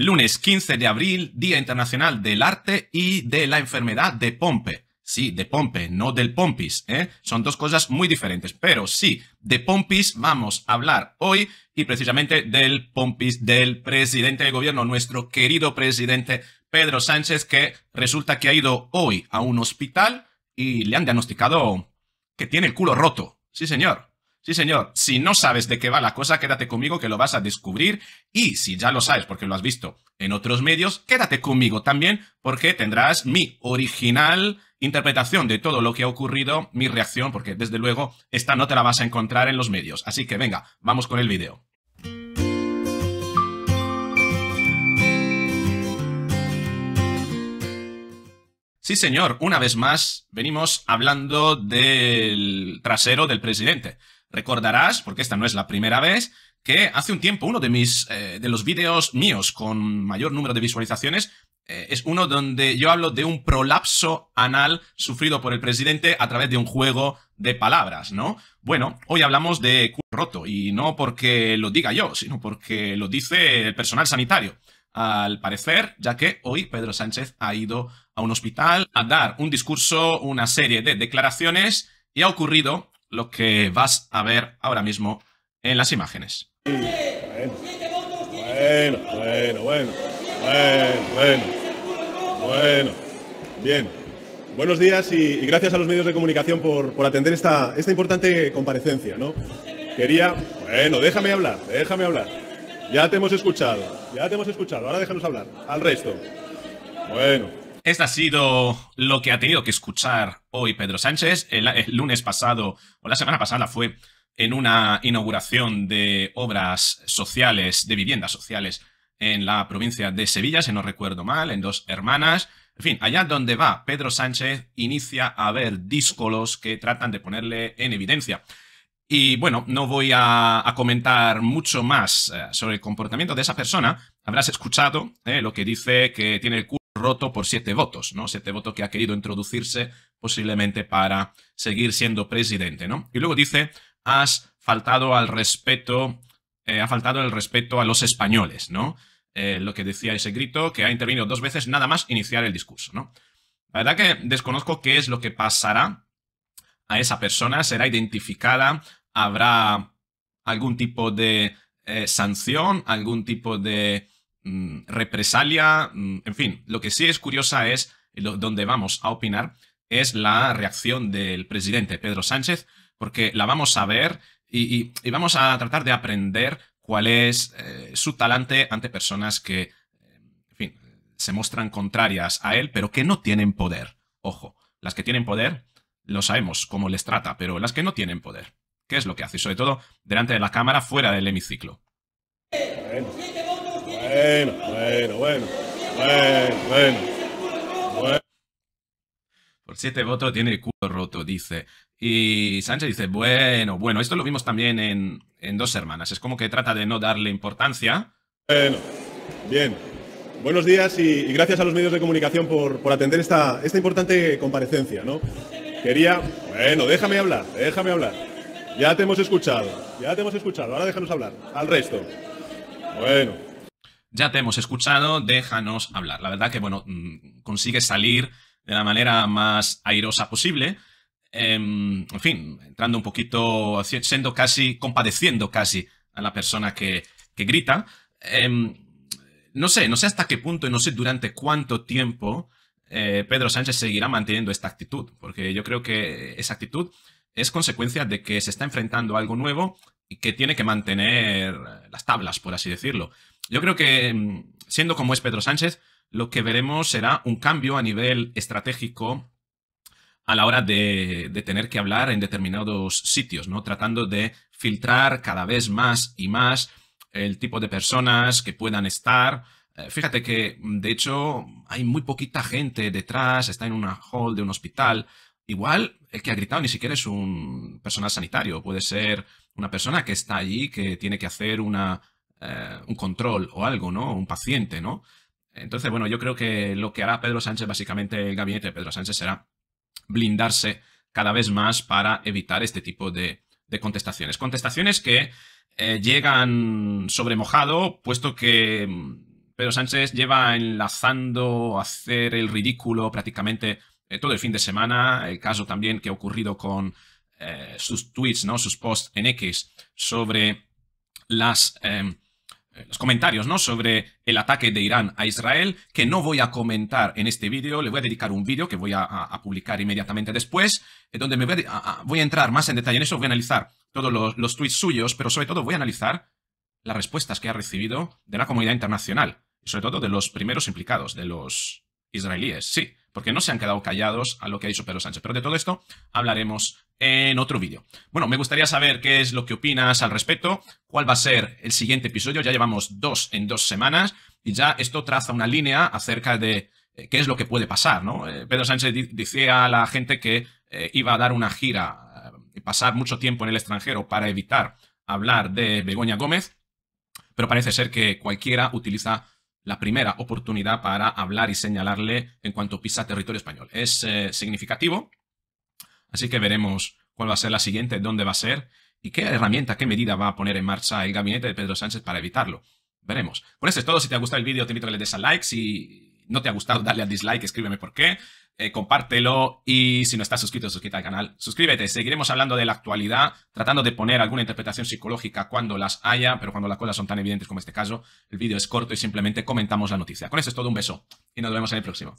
Lunes 15 de abril, Día Internacional del Arte y de la Enfermedad de Pompe. Sí, de Pompe, no del Pompis, ¿eh? Son dos cosas muy diferentes, pero sí, de Pompis vamos a hablar hoy y precisamente del Pompis del presidente del gobierno, nuestro querido presidente Pedro Sánchez, que resulta que ha ido hoy a un hospital y le han diagnosticado que tiene el culo roto. Sí, señor. Sí, señor, si no sabes de qué va la cosa, quédate conmigo que lo vas a descubrir y si ya lo sabes porque lo has visto en otros medios, quédate conmigo también porque tendrás mi original interpretación de todo lo que ha ocurrido, mi reacción, porque desde luego esta no te la vas a encontrar en los medios. Así que venga, vamos con el vídeo. Sí, señor, una vez más venimos hablando del trasero del presidente. Recordarás, porque esta no es la primera vez, que hace un tiempo uno de mis eh, de los vídeos míos con mayor número de visualizaciones eh, es uno donde yo hablo de un prolapso anal sufrido por el presidente a través de un juego de palabras, ¿no? Bueno, hoy hablamos de culo roto y no porque lo diga yo, sino porque lo dice el personal sanitario. Al parecer, ya que hoy Pedro Sánchez ha ido a un hospital a dar un discurso, una serie de declaraciones y ha ocurrido lo que vas a ver ahora mismo en las imágenes. Bueno, bueno, bueno, bueno, bueno, bueno, bien. Buenos días y, gracias a los medios de comunicación por, atender esta, importante comparecencia, ¿no? Quería... Bueno, déjame hablar, déjame hablar. Ya te hemos escuchado, ya te hemos escuchado, ahora déjanos hablar. Al resto. Bueno. Esto ha sido lo que ha tenido que escuchar hoy Pedro Sánchez. El, lunes pasado o la semana pasada fue en una inauguración de obras sociales, de viviendas sociales en la provincia de Sevilla, si no recuerdo mal, en Dos Hermanas. En fin, allá donde va Pedro Sánchez inicia a ver díscolos que tratan de ponerle en evidencia. Y bueno, no voy a, comentar mucho más eh, sobre el comportamiento de esa persona. Habrás escuchado eh, lo que dice que tiene el culo roto por siete votos, ¿no? Siete votos que ha querido introducirse posiblemente para seguir siendo presidente, ¿no? Y luego dice, has faltado al respeto, eh, ha faltado el respeto a los españoles, ¿no? Eh, lo que decía ese grito, que ha intervenido dos veces nada más iniciar el discurso, ¿no? La verdad que desconozco qué es lo que pasará a esa persona, será identificada, habrá algún tipo de eh, sanción, algún tipo de mm, represalia, mm, en fin, lo que sí es curiosa es donde vamos a opinar, es la reacción del presidente Pedro Sánchez, porque la vamos a ver y, vamos a tratar de aprender cuál es eh, su talante ante personas que, eh, en fin, se muestran contrarias a él, pero que no tienen poder. Ojo, las que tienen poder, lo sabemos cómo les trata, pero las que no tienen poder, ¿qué es lo que hace? sobre todo, delante de la cámara, fuera del hemiciclo. bueno, bueno, bueno, bueno. bueno por siete votos tiene el culo roto, dice. Y Sánchez dice, bueno, bueno, esto lo vimos también en, Dos Hermanas. Es como que trata de no darle importancia. Bueno, bien. Buenos días y, gracias a los medios de comunicación por, por atender esta, esta importante comparecencia, ¿no? Quería... Bueno, déjame hablar, déjame hablar. Ya te hemos escuchado, ya te hemos escuchado. Ahora déjanos hablar. Al resto. Bueno. Ya te hemos escuchado, déjanos hablar. La verdad que, bueno, mm, consigue salir de la manera más airosa posible. Em, en fin, entrando un poquito, siendo casi, compadeciendo casi a la persona que, grita. Em, no sé, no sé hasta qué punto y no sé durante cuánto tiempo eh, Pedro Sánchez seguirá manteniendo esta actitud, porque yo creo que esa actitud es consecuencia de que se está enfrentando a algo nuevo y que tiene que mantener las tablas, por así decirlo. Yo creo que, em, siendo como es Pedro Sánchez, lo que veremos será un cambio a nivel estratégico a la hora de, tener que hablar en determinados sitios, ¿no? Tratando de filtrar cada vez más y más el tipo de personas que puedan estar. Eh, fíjate que, de hecho, hay muy poquita gente detrás, está en una hall de un hospital. Igual el que ha gritado ni siquiera es un personal sanitario, puede ser una persona que está allí, que tiene que hacer una, eh, un control o algo, ¿no? Un paciente, ¿no? Entonces, bueno, yo creo que lo que hará Pedro Sánchez, básicamente el gabinete de Pedro Sánchez, será blindarse cada vez más para evitar este tipo de, contestaciones. Contestaciones que eh, llegan sobre mojado, puesto que mm, Pedro Sánchez lleva enlazando hacer el ridículo prácticamente eh, todo el fin de semana, el caso también que ha ocurrido con eh, sus tweets, ¿no? sus posts en X sobre las em, los comentarios ¿no? sobre el ataque de Irán a Israel, que no voy a comentar en este vídeo, le voy a dedicar un vídeo que voy a, publicar inmediatamente después, donde me voy a, a, entrar más en detalle en eso, voy a analizar todos los, los tweets suyos, pero sobre todo voy a analizar las respuestas que ha recibido de la comunidad internacional, y sobre todo de los primeros implicados, de los israelíes, sí porque no se han quedado callados a lo que ha dicho Pedro Sánchez. Pero de todo esto hablaremos en otro vídeo. Bueno, me gustaría saber qué es lo que opinas al respecto, cuál va a ser el siguiente episodio. Ya llevamos dos en dos semanas y ya esto traza una línea acerca de eh, qué es lo que puede pasar, ¿no? Eh, Pedro Sánchez decía a la gente que eh, iba a dar una gira y pasar mucho tiempo en el extranjero para evitar hablar de Begoña Gómez, pero parece ser que cualquiera utiliza la primera oportunidad para hablar y señalarle en cuanto pisa territorio español. Es eh, significativo, así que veremos cuál va a ser la siguiente, dónde va a ser y qué herramienta, qué medida va a poner en marcha el gabinete de Pedro Sánchez para evitarlo. Veremos. por pues eso es todo. Si te ha gustado el vídeo, te invito a que le des a like. Si no te ha gustado, dale al dislike, escríbeme por qué. Eh, compártelo y si no estás suscrito, suscríbete al canal, suscríbete. Seguiremos hablando de la actualidad, tratando de poner alguna interpretación psicológica cuando las haya, pero cuando las cosas son tan evidentes como este caso, el vídeo es corto y simplemente comentamos la noticia. Con eso es todo, un beso y nos vemos en el próximo.